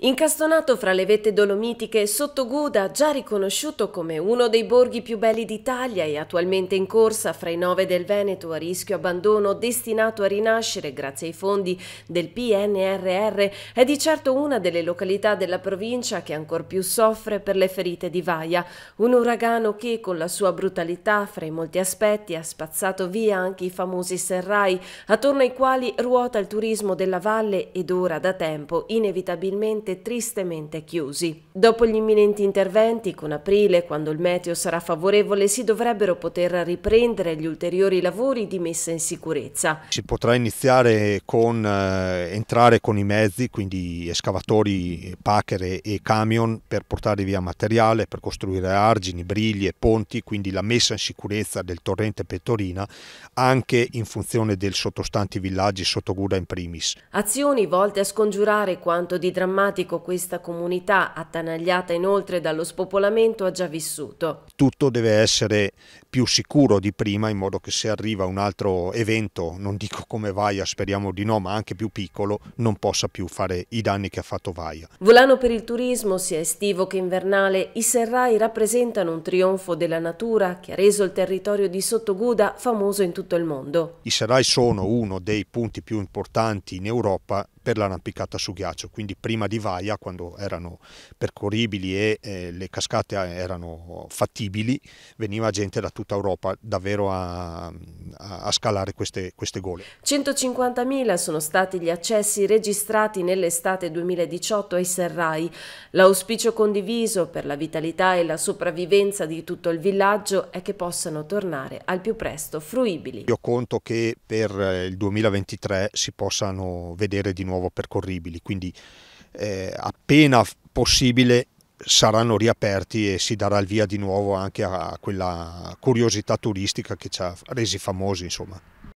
Incastonato fra le vette dolomitiche, sotto Guda, già riconosciuto come uno dei borghi più belli d'Italia e attualmente in corsa fra i nove del Veneto a rischio abbandono, destinato a rinascere grazie ai fondi del PNRR, è di certo una delle località della provincia che ancor più soffre per le ferite di Vaia, un uragano che con la sua brutalità, fra i molti aspetti, ha spazzato via anche i famosi serrai, attorno ai quali ruota il turismo della valle ed ora da tempo inevitabilmente veramente tristemente chiusi. Dopo gli imminenti interventi, con aprile, quando il meteo sarà favorevole, si dovrebbero poter riprendere gli ulteriori lavori di messa in sicurezza. Si potrà iniziare con eh, entrare con i mezzi, quindi escavatori, pacchere e camion per portare via materiale, per costruire argini, briglie, ponti, quindi la messa in sicurezza del torrente Pettorina anche in funzione dei sottostanti villaggi sotto Gura in primis. Azioni volte a scongiurare quanto di drammatico drammatico questa comunità, attanagliata inoltre dallo spopolamento, ha già vissuto. Tutto deve essere più sicuro di prima in modo che se arriva un altro evento, non dico come Vaia, speriamo di no, ma anche più piccolo, non possa più fare i danni che ha fatto Vaia. Volano per il turismo, sia estivo che invernale, i serrai rappresentano un trionfo della natura che ha reso il territorio di Sottoguda famoso in tutto il mondo. I serrai sono uno dei punti più importanti in Europa per l'arrampicata su ghiaccio, quindi prima di Vaia quando erano percorribili e eh, le cascate eh, erano fattibili, veniva gente da tutta Europa davvero a, a scalare queste, queste gole. 150.000 sono stati gli accessi registrati nell'estate 2018 ai Serrai. L'auspicio condiviso per la vitalità e la sopravvivenza di tutto il villaggio è che possano tornare al più presto fruibili. Io conto che per eh, il 2023 si possano vedere di nuovo nuovo percorribili, quindi eh, appena possibile saranno riaperti e si darà il via di nuovo anche a quella curiosità turistica che ci ha resi famosi, insomma.